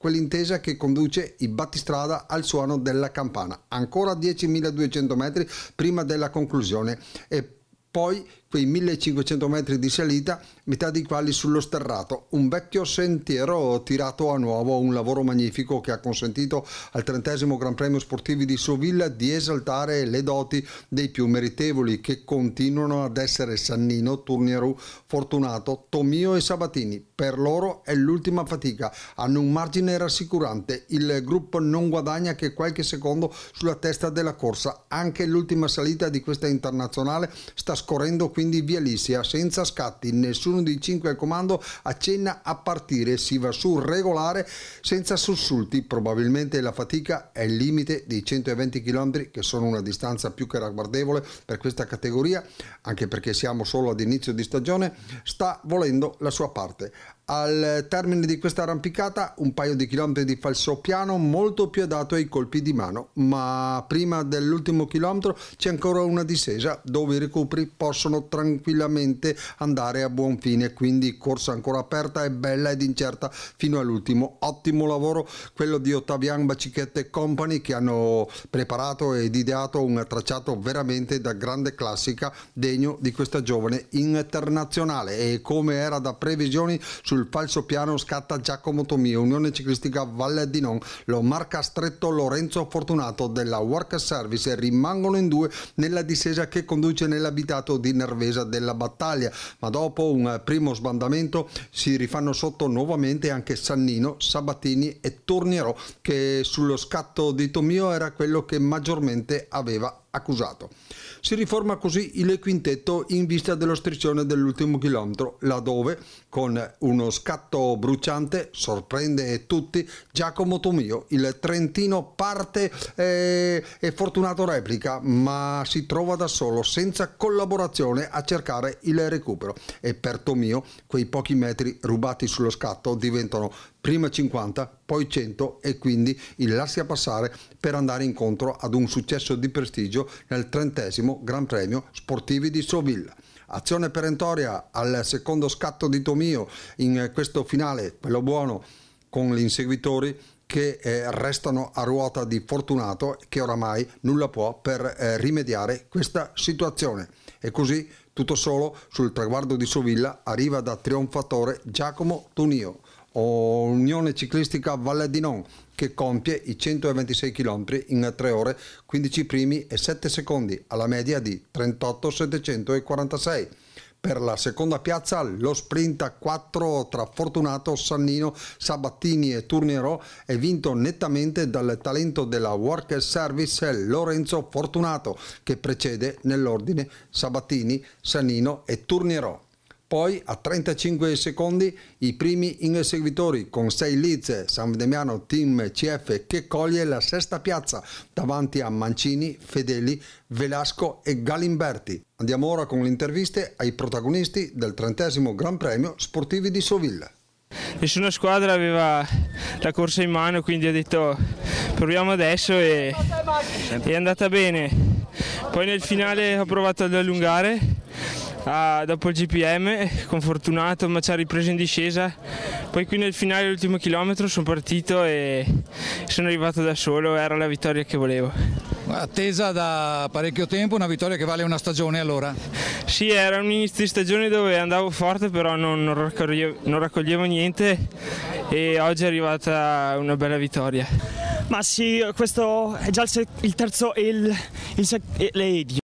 quell'intesa che conduce i battistrada al suono della campana. Ancora 10.200 metri prima della conclusione e poi quei 1500 metri di salita, metà dei quali sullo sterrato, un vecchio sentiero tirato a nuovo, un lavoro magnifico che ha consentito al trentesimo Gran Premio Sportivi di Sovilla di esaltare le doti dei più meritevoli che continuano ad essere Sannino, Turnieru, Fortunato, Tomio e Sabatini. Per loro è l'ultima fatica, hanno un margine rassicurante, il gruppo non guadagna che qualche secondo sulla testa della corsa, anche l'ultima salita di questa internazionale sta scorrendo quindi via Lissia senza scatti, nessuno dei cinque al comando accenna a partire, si va su regolare senza sussulti, probabilmente la fatica è il limite dei 120 km che sono una distanza più che ragguardevole per questa categoria, anche perché siamo solo ad inizio di stagione, sta volendo la sua parte. Al termine di questa arrampicata un paio di chilometri di falso piano, molto più adatto ai colpi di mano, ma prima dell'ultimo chilometro c'è ancora una discesa dove i recuperi possono tranquillamente andare a buon fine, quindi corsa ancora aperta e bella ed incerta fino all'ultimo. Ottimo lavoro quello di Ottavian Bacicchette e Company che hanno preparato ed ideato un tracciato veramente da grande classica degno di questa giovane internazionale e come era da previsioni sul sul falso piano scatta Giacomo Tomio, Unione Ciclistica Valle di Non, lo marca stretto Lorenzo Fortunato della Work Service e rimangono in due nella discesa che conduce nell'abitato di Nervesa della Battaglia, ma dopo un primo sbandamento si rifanno sotto nuovamente anche Sannino, Sabatini e Tornierò che sullo scatto di Tomio era quello che maggiormente aveva accusato. Si riforma così il quintetto in vista dello striscione dell'ultimo chilometro, laddove con uno scatto bruciante sorprende tutti Giacomo Tomio il Trentino parte eh, e fortunato replica ma si trova da solo senza collaborazione a cercare il recupero e per Tomio quei pochi metri rubati sullo scatto diventano prima 50 poi 100 e quindi il lascia passare per andare incontro ad un successo di prestigio nel trentesimo Gran Premio Sportivi di Sovilla azione perentoria al secondo scatto di Tomio in eh, questo finale, quello buono, con gli inseguitori che eh, restano a ruota di Fortunato che oramai nulla può per eh, rimediare questa situazione. E così tutto solo sul traguardo di Sovilla arriva da trionfatore Giacomo Tunio o Unione Ciclistica Valle di Non che compie i 126 km in 3 ore 15 primi e 7 secondi alla media di 38,746. Per la seconda piazza lo sprint a 4 tra Fortunato, Sannino, Sabattini e Turnerò è vinto nettamente dal talento della Work Service Lorenzo Fortunato che precede nell'ordine Sabattini, Sannino e Turnerò. Poi a 35 secondi i primi inseguitori con 6 leads, San Vendemiano Team CF che coglie la sesta piazza davanti a Mancini, Fedeli, Velasco e Galimberti. Andiamo ora con le interviste ai protagonisti del trentesimo Gran Premio Sportivi di Soville. Nessuna squadra aveva la corsa in mano, quindi ho detto proviamo adesso e è andata bene. Poi nel finale ho provato ad allungare ah, dopo il GPM con Fortunato ma ci ha ripreso in discesa poi qui nel finale l'ultimo chilometro sono partito e sono arrivato da solo era la vittoria che volevo attesa da parecchio tempo una vittoria che vale una stagione allora sì era un inizio di stagione dove andavo forte però non, non, raccoglievo, non raccoglievo niente e oggi è arrivata una bella vittoria ma sì, questo è già il, terzo e il, il, il,